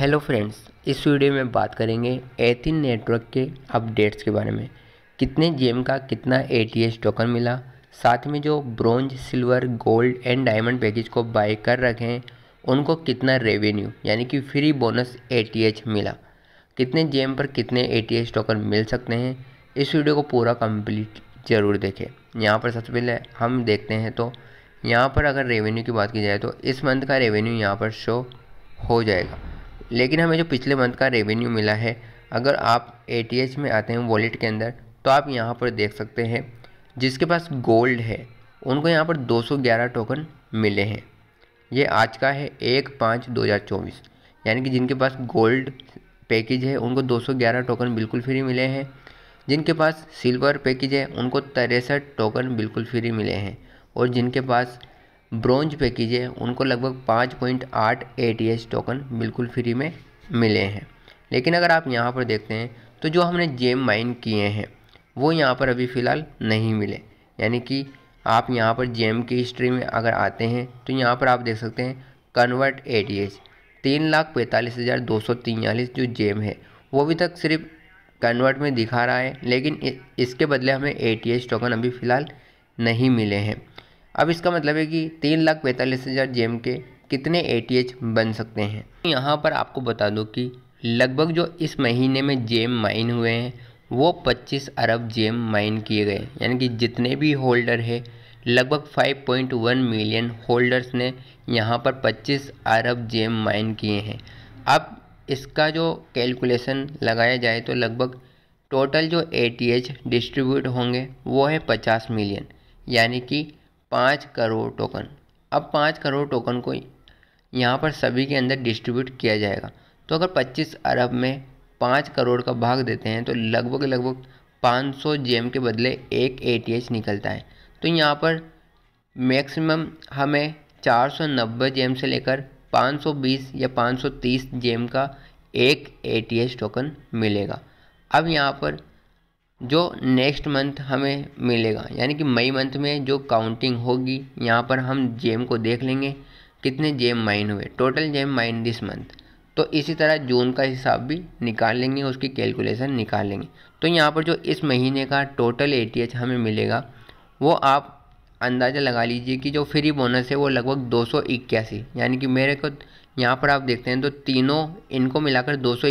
hello friends इस video में बात करेंगे एथिन नेटवर्क के अपडेट्स के बारे में कितने जेम का कितना ए टोकन मिला साथ में जो bronze silver gold and diamond package को बाय कर रखे हैं उनको कितना रेवेन्यू यानी कि फ्री बोनस ए मिला कितने जेम पर कितने ए टोकन मिल सकते हैं इस वीडियो को पूरा कम्प्लीट ज़रूर देखें यहाँ पर सबसे पहले हम देखते हैं तो यहाँ पर अगर रेवेन्यू की बात की जाए तो इस मंथ का रेवेन्यू यहाँ पर शो हो जाएगा लेकिन हमें जो पिछले मंथ का रेवेन्यू मिला है अगर आप ए में आते हैं वॉलेट के अंदर तो आप यहाँ पर देख सकते हैं जिसके पास गोल्ड है उनको यहाँ पर 211 टोकन मिले हैं ये आज का है एक पाँच दो हज़ार चौबीस यानी कि जिनके पास गोल्ड पैकेज है उनको 211 टोकन बिल्कुल फ्री मिले हैं जिनके पास सिल्वर पैकेज है उनको तिरसठ टोकन बिल्कुल फ्री मिले हैं और जिनके पास ब्रॉन्ज पे कीजिए उनको लगभग पाँच पॉइंट आठ ए टी एच टोकन बिल्कुल फ्री में मिले हैं लेकिन अगर आप यहाँ पर देखते हैं तो जो हमने जेम माइन किए हैं वो यहाँ पर अभी फ़िलहाल नहीं मिले यानी कि आप यहाँ पर जेम की हिस्ट्री में अगर आते हैं तो यहाँ पर आप देख सकते हैं कन्वर्ट ए टी एच तीन लाख पैंतालीस हज़ार दो सौ तियालीस जो जेम है वो अभी तक सिर्फ कन्वर्ट में दिखा रहा है लेकिन इसके बदले हमें ए टी एच टोकन अभी फ़िलहाल नहीं मिले हैं अब इसका मतलब है कि तीन लाख पैंतालीस हज़ार जेम के कितने ए बन सकते हैं यहाँ पर आपको बता दो कि लगभग जो इस महीने में जेम माइन हुए हैं वो 25 अरब जेम माइन किए गए यानी कि जितने भी होल्डर है लगभग 5.1 मिलियन होल्डर्स ने यहाँ पर 25 अरब जेम माइन किए हैं अब इसका जो कैलकुलेशन लगाया जाए तो लगभग टोटल जो ए डिस्ट्रीब्यूट होंगे वो है 50 मिलियन यानी कि पाँच करोड़ टोकन अब पाँच करोड़ टोकन को यहाँ पर सभी के अंदर डिस्ट्रीब्यूट किया जाएगा तो अगर 25 अरब में पाँच करोड़ का भाग देते हैं तो लगभग लगभग 500 जेम के बदले एक ए निकलता है तो यहाँ पर मैक्सिमम हमें 490 जेम से लेकर 520 या 530 जेम का एक ए टोकन मिलेगा अब यहाँ पर जो नेक्स्ट मंथ हमें मिलेगा यानी कि मई मंथ में जो काउंटिंग होगी यहाँ पर हम जेम को देख लेंगे कितने जेम माइन हुए total gem mine this month तो इसी तरह जून का हिसाब भी निकाल लेंगे उसकी कैलकुलेशन निकाल लेंगे तो यहाँ पर जो इस महीने का टोटल ए हमें मिलेगा वो आप अंदाज़ा लगा लीजिए कि जो फ्री बोनस है वो लगभग दो यानी कि मेरे को यहाँ पर आप देखते हैं तो तीनों इनको मिलाकर दो सौ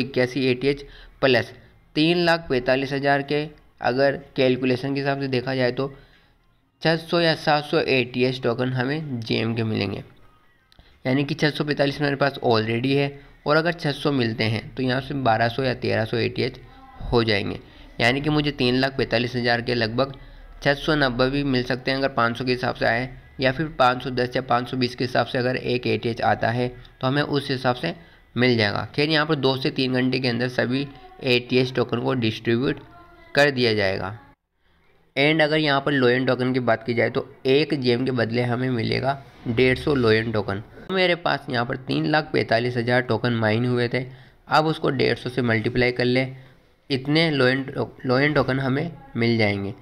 प्लस तीन लाख पैंतालीस हज़ार के अगर कैलकुलेशन के हिसाब से देखा जाए तो छः सौ या सात सौ ए टी एस टोकन हमें जे एम के मिलेंगे यानी कि छः सौ पैंतालीस मेरे पास ऑलरेडी है और अगर छः सौ मिलते हैं तो यहाँ से बारह सौ या तेरह सौ ए टी एच हो जाएंगे यानी कि मुझे तीन लाख पैंतालीस हज़ार के लगभग छः सौ नब्बे भी मिल सकते हैं अगर पाँच सौ के हिसाब से आए या फिर पाँच सौ दस या पाँच सौ बीस के हिसाब से अगर एक ए टी एच आता है तो हमें उस हिसाब से मिल जाएगा खैर यहाँ पर दो से तीन घंटे के अंदर सभी ए टोकन को डिस्ट्रीब्यूट कर दिया जाएगा एंड अगर यहाँ पर लोयन टोकन की बात की जाए तो एक जेम के बदले हमें मिलेगा डेढ़ सौ लोयन टोकन मेरे पास यहाँ पर तीन लाख पैंतालीस हज़ार टोकन माइन हुए थे अब उसको डेढ़ सौ से मल्टीप्लाई कर ले इतने लोयन लोयन टोकन हमें मिल जाएंगे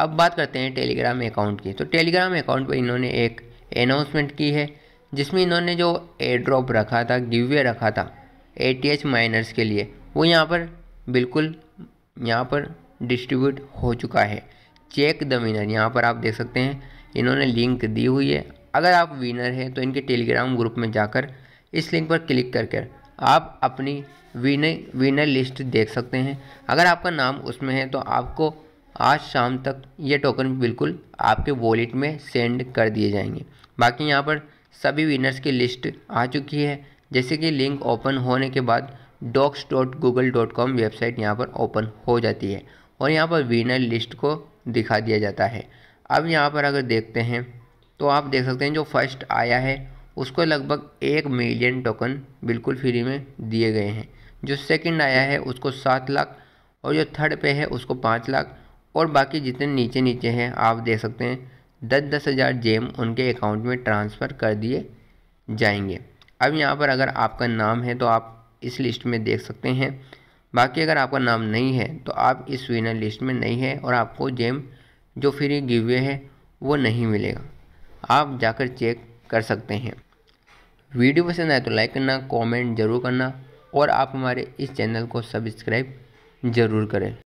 अब बात करते हैं टेलीग्राम अकाउंट की तो टेलीग्राम अकाउंट पर इन्होंने एक अनाउंसमेंट की है जिसमें इन्होंने जो एयर ड्रॉप रखा था गिवे रखा था ए माइनर्स के लिए वो यहाँ पर बिल्कुल यहाँ पर डिस्ट्रीब्यूट हो चुका है चेक द विनर यहाँ पर आप देख सकते हैं इन्होंने लिंक दी हुई है अगर आप विनर हैं तो इनके टेलीग्राम ग्रुप में जाकर इस लिंक पर क्लिक कर कर आप अपनी विनर विनर लिस्ट देख सकते हैं अगर आपका नाम उसमें है तो आपको आज शाम तक ये टोकन बिल्कुल आपके वॉलेट में सेंड कर दिए जाएंगे बाकी यहाँ पर सभी विनर्स की लिस्ट आ चुकी है जैसे कि लिंक ओपन होने के बाद docs dot Google dot com website यहाँ पर ओपन हो जाती है और यहाँ पर विनर लिस्ट को दिखा दिया जाता है अब यहाँ पर अगर देखते हैं तो आप देख सकते हैं जो फर्स्ट आया है उसको लगभग एक मिलियन टोकन बिल्कुल फ्री में दिए गए हैं जो सेकंड आया है उसको सात लाख और जो थर्ड पे है उसको पाँच लाख और बाकी जितने नीचे नीचे हैं आप देख सकते हैं दस दस हज़ार जेम उनके अकाउंट में ट्रांसफ़र कर दिए जाएंगे अब यहाँ पर अगर आपका नाम है तो आप इस लिस्ट में देख सकते हैं बाकी अगर आपका नाम नहीं है तो आप इस विनर लिस्ट में नहीं है और आपको जेम जो फ्री गिवे है वो नहीं मिलेगा आप जाकर चेक कर सकते हैं वीडियो पसंद आए तो लाइक करना कमेंट ज़रूर करना और आप हमारे इस चैनल को सब्सक्राइब ज़रूर करें